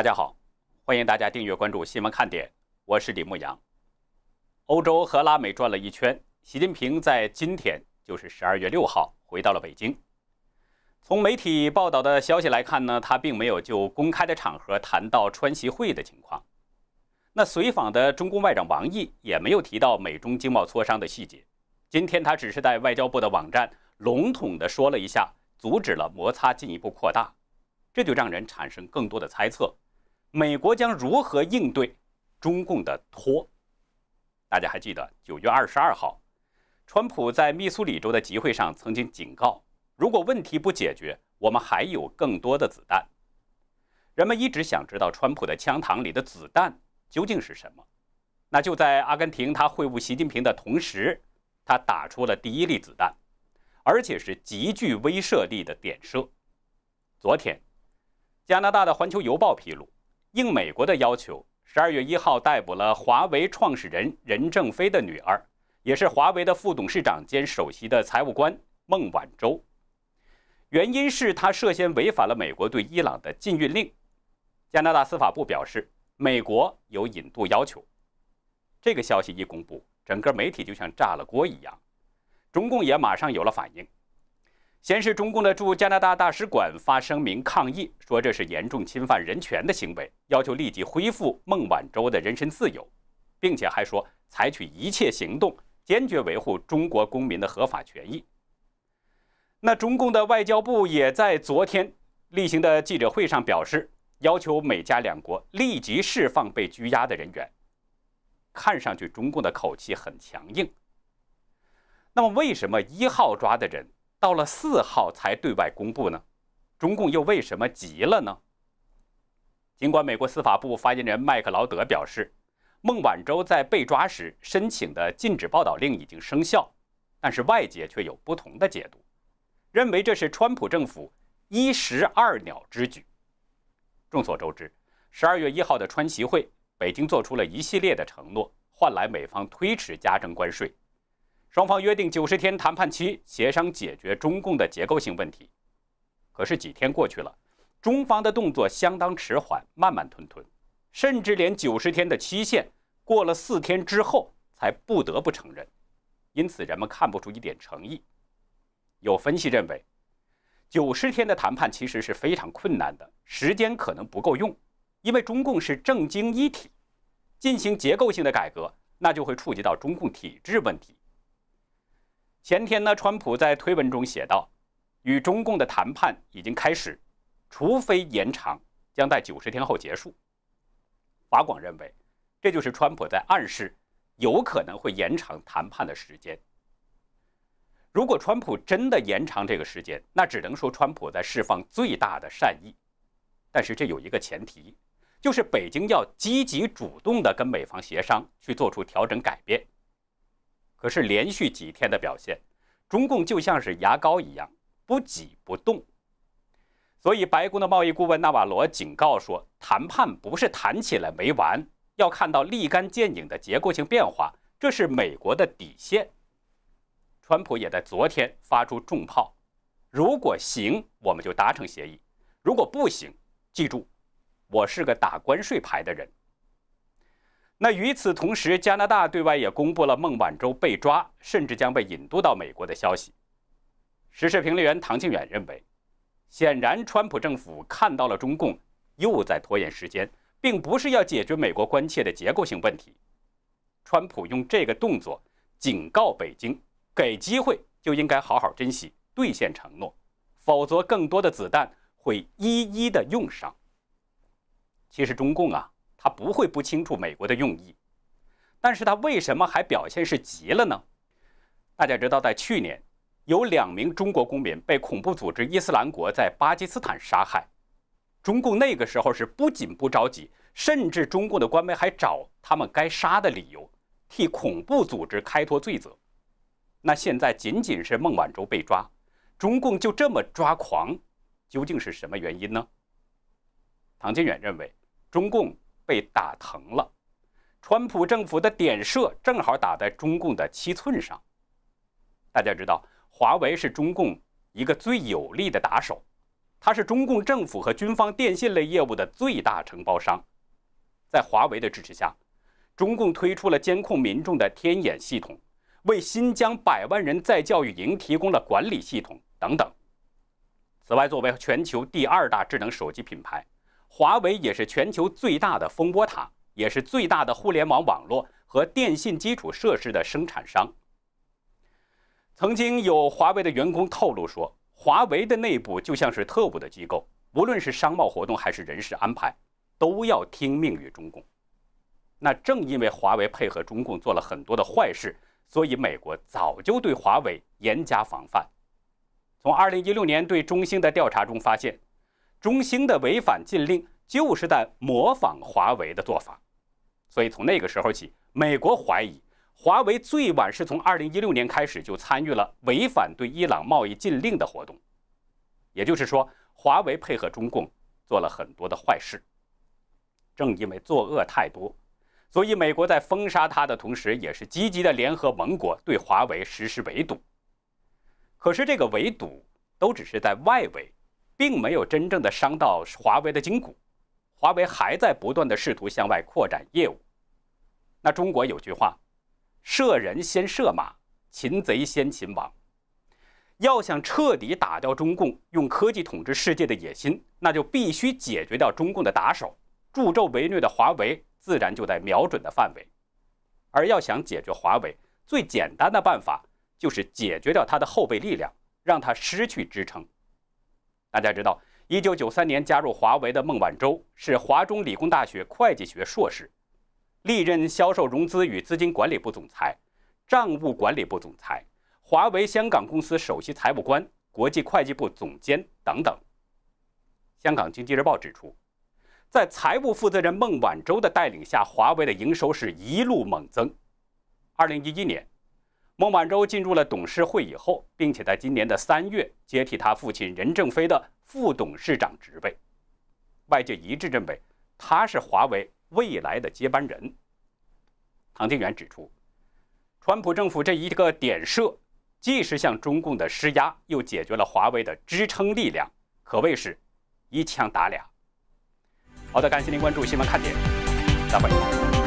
大家好，欢迎大家订阅关注新闻看点，我是李牧阳。欧洲和拉美转了一圈，习近平在今天，就是十二月六号回到了北京。从媒体报道的消息来看呢，他并没有就公开的场合谈到川习会的情况。那随访的中共外长王毅也没有提到美中经贸磋商的细节。今天他只是在外交部的网站笼统的说了一下，阻止了摩擦进一步扩大，这就让人产生更多的猜测。美国将如何应对中共的拖？大家还记得九月二十二号，川普在密苏里州的集会上曾经警告：“如果问题不解决，我们还有更多的子弹。”人们一直想知道川普的枪膛里的子弹究竟是什么。那就在阿根廷，他会晤习近平的同时，他打出了第一粒子弹，而且是极具威慑力的点射。昨天，加拿大的《环球邮报》披露。应美国的要求，十二月一号逮捕了华为创始人任正非的女儿，也是华为的副董事长兼首席的财务官孟晚舟。原因是他涉嫌违反了美国对伊朗的禁运令。加拿大司法部表示，美国有引渡要求。这个消息一公布，整个媒体就像炸了锅一样。中共也马上有了反应。先是中共的驻加拿大大使馆发声明抗议，说这是严重侵犯人权的行为，要求立即恢复孟晚舟的人身自由，并且还说采取一切行动坚决维护中国公民的合法权益。那中共的外交部也在昨天例行的记者会上表示，要求美加两国立即释放被拘押的人员。看上去中共的口气很强硬。那么为什么一号抓的人？到了四号才对外公布呢，中共又为什么急了呢？尽管美国司法部发言人麦克劳德表示，孟晚舟在被抓时申请的禁止报道令已经生效，但是外界却有不同的解读，认为这是川普政府一石二鸟之举。众所周知，十二月一号的川习会，北京做出了一系列的承诺，换来美方推迟加征关税。双方约定九十天谈判期，协商解决中共的结构性问题。可是几天过去了，中方的动作相当迟缓，慢慢吞吞，甚至连九十天的期限过了四天之后，才不得不承认。因此，人们看不出一点诚意。有分析认为，九十天的谈判其实是非常困难的，时间可能不够用，因为中共是政经一体，进行结构性的改革，那就会触及到中共体制问题。前天呢，川普在推文中写道：“与中共的谈判已经开始，除非延长，将在九十天后结束。”法广认为，这就是川普在暗示有可能会延长谈判的时间。如果川普真的延长这个时间，那只能说川普在释放最大的善意。但是这有一个前提，就是北京要积极主动地跟美方协商，去做出调整改变。可是连续几天的表现，中共就像是牙膏一样不挤不动。所以白宫的贸易顾问纳瓦罗警告说，谈判不是谈起来没完，要看到立竿见影的结构性变化，这是美国的底线。川普也在昨天发出重炮，如果行，我们就达成协议；如果不行，记住，我是个打关税牌的人。那与此同时，加拿大对外也公布了孟晚舟被抓，甚至将被引渡到美国的消息。时事评论员唐庆远认为，显然川普政府看到了中共又在拖延时间，并不是要解决美国关切的结构性问题。川普用这个动作警告北京，给机会就应该好好珍惜，兑现承诺，否则更多的子弹会一一的用上。其实中共啊。他不会不清楚美国的用意，但是他为什么还表现是急了呢？大家知道，在去年，有两名中国公民被恐怖组织伊斯兰国在巴基斯坦杀害，中共那个时候是不仅不着急，甚至中共的官媒还找他们该杀的理由，替恐怖组织开脱罪责。那现在仅仅是孟晚舟被抓，中共就这么抓狂，究竟是什么原因呢？唐金远认为，中共。被打疼了，川普政府的点射正好打在中共的七寸上。大家知道，华为是中共一个最有力的打手，它是中共政府和军方电信类业务的最大承包商。在华为的支持下，中共推出了监控民众的“天眼”系统，为新疆百万人在教育营提供了管理系统等等。此外，作为全球第二大智能手机品牌。华为也是全球最大的蜂窝塔，也是最大的互联网网络和电信基础设施的生产商。曾经有华为的员工透露说，华为的内部就像是特务的机构，无论是商贸活动还是人事安排，都要听命于中共。那正因为华为配合中共做了很多的坏事，所以美国早就对华为严加防范。从2016年对中兴的调查中发现。中兴的违反禁令，就是在模仿华为的做法，所以从那个时候起，美国怀疑华为最晚是从二零一六年开始就参与了违反对伊朗贸易禁令的活动，也就是说，华为配合中共做了很多的坏事。正因为作恶太多，所以美国在封杀他的同时，也是积极的联合盟国对华为实施围堵。可是这个围堵都只是在外围。并没有真正的伤到华为的筋骨，华为还在不断的试图向外扩展业务。那中国有句话：“射人先射马，擒贼先擒王。”要想彻底打掉中共用科技统治世界的野心，那就必须解决掉中共的打手。助纣为虐的华为自然就在瞄准的范围。而要想解决华为，最简单的办法就是解决掉他的后备力量，让他失去支撑。大家知道，1993年加入华为的孟晚舟是华中理工大学会计学硕士，历任销售融资与资金管理部总裁、账务管理部总裁、华为香港公司首席财务官、国际会计部总监等等。香港经济日报指出，在财务负责人孟晚舟的带领下，华为的营收是一路猛增。2011年。孟晚舟进入了董事会以后，并且在今年的三月接替他父亲任正非的副董事长职位。外界一致认为他是华为未来的接班人。唐定元指出，川普政府这一个点射，既是向中共的施压，又解决了华为的支撑力量，可谓是一枪打俩。好的，感谢您关注新闻看点，再会。